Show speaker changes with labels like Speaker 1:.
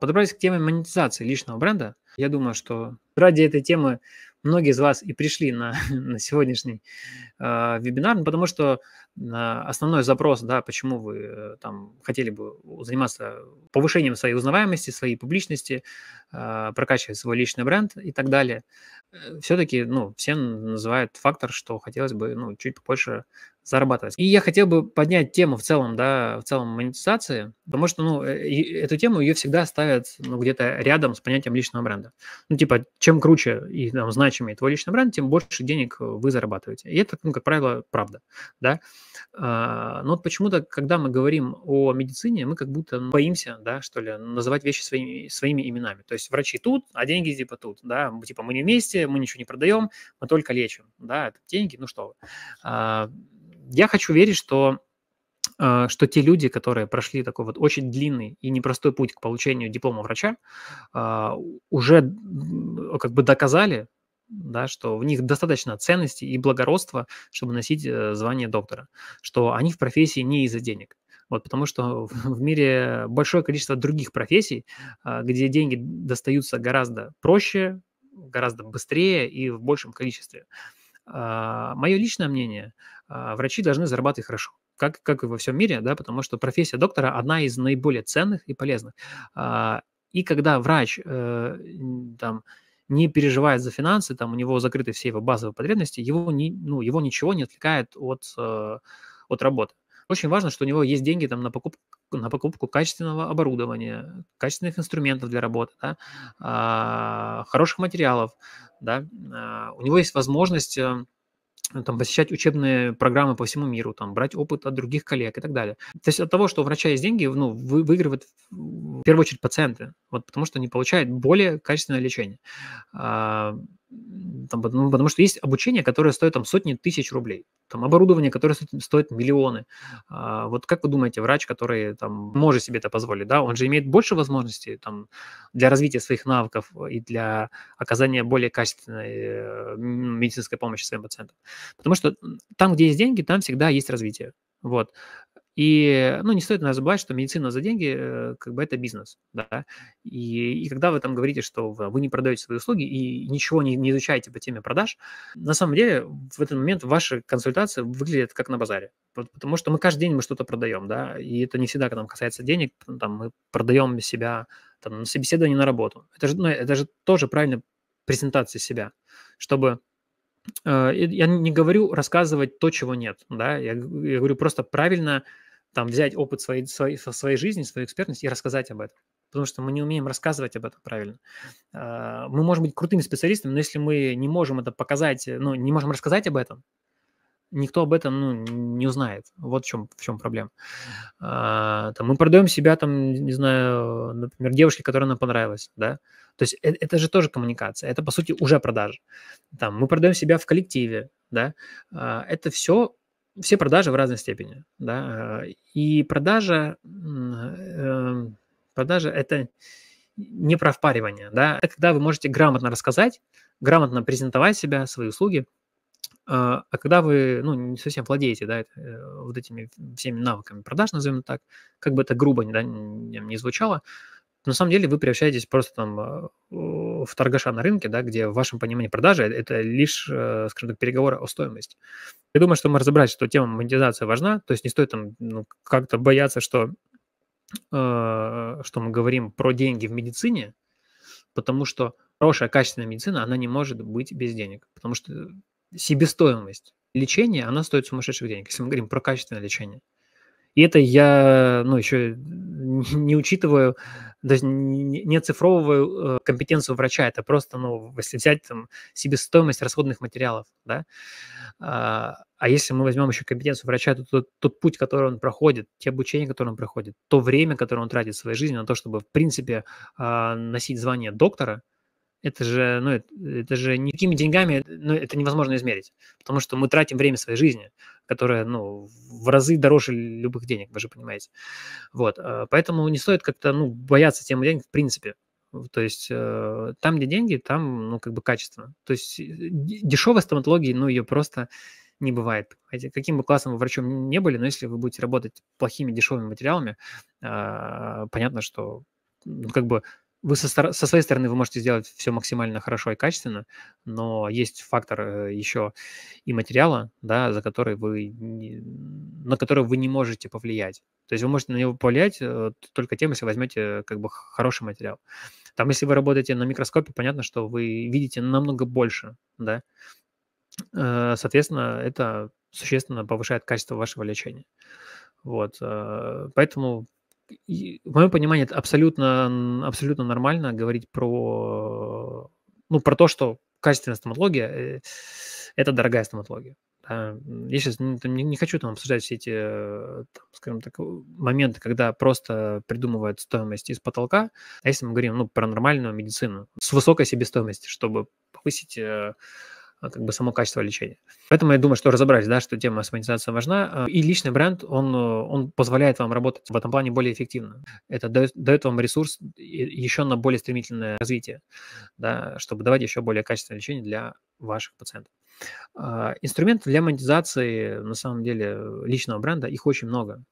Speaker 1: подобрались к теме монетизации личного бренда. Я думаю, что ради этой темы многие из вас и пришли на, на сегодняшний э, вебинар, ну, потому что основной запрос, да, почему вы э, там хотели бы заниматься повышением своей узнаваемости, своей публичности, а, прокачивать свой личный бренд и так далее, э, все-таки, ну, все называют фактор, что хотелось бы, ну, чуть больше зарабатывать. И я хотел бы поднять тему в целом, да, в целом монетизации, потому что, ну, э, эту тему ее всегда ставят, ну, где-то рядом с понятием личного бренда. Ну, типа, чем круче и там значимее твой личный бренд, тем больше денег вы зарабатываете. И это, ну, как правило, правда, да. А, но вот почему-то, когда мы говорим о медицине, мы как будто ну, боимся, да, что ли, называть вещи своими, своими именами. То есть врачи тут, а деньги типа тут, да, типа мы не вместе, мы ничего не продаем, мы только лечим, да, это деньги, ну что а, Я хочу верить, что а, что те люди, которые прошли такой вот очень длинный и непростой путь к получению диплома врача, уже как бы доказали да, что в них достаточно ценности и благородства, чтобы носить э, звание доктора, что они в профессии не из-за денег. Вот, потому что в мире большое количество других профессий, а, где деньги достаются гораздо проще, гораздо быстрее и в большем количестве. А, мое личное мнение, а, врачи должны зарабатывать хорошо как, как и во всем мире, да, потому что профессия доктора одна из наиболее ценных и полезных. И когда врач э, там, не переживает за финансы, там у него закрыты все его базовые потребности, его, не, ну, его ничего не отвлекает от, э, от работы. Очень важно, что у него есть деньги там, на, покупку, на покупку качественного оборудования, качественных инструментов для работы, да, а, хороших материалов. Да, а, у него есть возможность э, там, посещать учебные программы по всему миру, там, брать опыт от других коллег и так далее. То есть от того, что у врача есть деньги, ну, вы, выигрывает в первую очередь пациенты, вот потому что они получают более качественное лечение. А, там, ну, потому что есть обучение, которое стоит там сотни тысяч рублей, там оборудование, которое стоит, стоит миллионы. А, вот как вы думаете, врач, который там может себе это позволить, да, он же имеет больше возможностей там для развития своих навыков и для оказания более качественной э, медицинской помощи своим пациентам. Потому что там, где есть деньги, там всегда есть развитие. Вот. И, ну, не стоит нас забывать, что медицина за деньги, э, как бы это бизнес, да. И, и когда вы там говорите, что вы не продаете свои услуги и ничего не, не изучаете по теме продаж, на самом деле в этот момент ваши консультации выглядят как на базаре, потому что мы каждый день мы что-то продаем, да, и это не всегда, когда касается денег, там мы продаем себя там, на собеседование, на работу. Это же, ну, это же тоже правильно презентация себя, чтобы э, я не говорю рассказывать то, чего нет, да, я, я говорю просто правильно там взять опыт своей, своей, своей жизни, свою экспертность и рассказать об этом. Потому что мы не умеем рассказывать об этом правильно. А, мы можем быть крутыми специалистами, но если мы не можем это показать, э, ну, не можем рассказать об этом, никто об этом ну, не узнает. Вот в чем, в чем проблема. А, там, мы продаем себя, там, не знаю, например, девушке, которая нам понравилась, да. То есть это, это же тоже коммуникация, это, по сути, уже продажа. Там, мы продаем себя в коллективе, да. А, это все все продажи в разной степени, да, э, и продажа, э, продажа это не про впаривание, да, это когда вы можете грамотно рассказать, грамотно презентовать себя, свои услуги, э, а когда вы, ну, не совсем владеете, да, вот этими всеми навыками продаж, назовем так, как бы это грубо да, не звучало, на самом деле вы превращаетесь просто там в торгаша на рынке, да, где в вашем понимании продажи это лишь, э, скажем так, переговоры о стоимости. Я думаю, что мы разобрались, что тема монетизации важна, то есть не стоит там ну, как-то бояться, что, э, что мы говорим про деньги в медицине, потому что хорошая, качественная медицина, она не может быть без денег, потому что себестоимость лечения, она стоит сумасшедших денег, если мы говорим про качественное лечение. И это я, ну, еще не учитываю, то не оцифровываю э, компетенцию врача, это просто, ну, если взять там себестоимость расходных материалов, да, а, а если мы возьмем еще компетенцию врача, то тот, тот путь, который он проходит, те обучения, которые он проходит, то время, которое он тратит в своей жизни на то, чтобы, в принципе, а, носить звание доктора, это же, ну, это, это же никакими деньгами, ну, это невозможно измерить, потому что мы тратим время своей жизни, которое, ну, в разы дороже любых денег, вы же понимаете. Вот, а, поэтому не стоит как-то, ну, бояться темы денег в принципе. То есть э, там, где деньги, там, ну, как бы качественно. То есть э, дешевой стоматологии, ну, ее просто не бывает. Каким бы классным вы врачом не были, но если вы будете работать плохими дешевыми материалами, а, понятно, что ну, как бы вы со, со своей стороны вы можете сделать все максимально хорошо и качественно, но есть фактор э, еще и материала, да, за который вы на который вы не можете повлиять. То есть вы можете на него повлиять э, только тем, если возьмете как бы хороший материал. Там, если вы работаете на микроскопе, понятно, что вы видите намного больше, да. Э, соответственно, это существенно повышает качество вашего лечения. Вот, поэтому в моем понимании, это абсолютно, абсолютно нормально говорить про, ну, про то, что качественная стоматология э, – это дорогая стоматология. Я сейчас не, не, хочу там обсуждать все эти, э, там, скажем так, моменты, когда просто придумывают стоимость из потолка. А если мы говорим, ну, про нормальную медицину с высокой себестоимостью, чтобы повысить э, а, как бы само качество лечения. Поэтому я думаю, что разобрались, да, что тема самонизации важна. А, и личный бренд, он, э, он позволяет вам работать в этом плане более эффективно. Это дает, дает вам ресурс еще на более стремительное развитие, да, чтобы давать еще более качественное лечение для ваших пациентов. А, Инструменты для монетизации, на самом деле, личного бренда, их очень много.